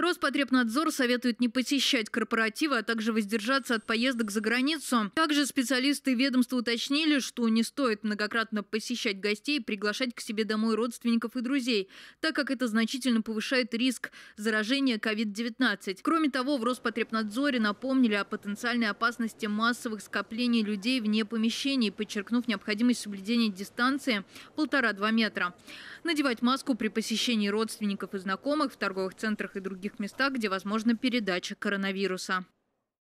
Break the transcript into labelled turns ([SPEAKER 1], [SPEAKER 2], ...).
[SPEAKER 1] Роспотребнадзор советует не посещать корпоративы, а также воздержаться от поездок за границу. Также специалисты ведомства уточнили, что не стоит многократно посещать гостей и приглашать к себе домой родственников и друзей, так как это значительно повышает риск заражения COVID-19. Кроме того, в Роспотребнадзоре напомнили о потенциальной опасности массовых скоплений людей вне помещений, подчеркнув необходимость соблюдения дистанции полтора-два метра. Надевать маску при посещении родственников и знакомых в торговых центрах и других тех местах, где возможна передача коронавируса.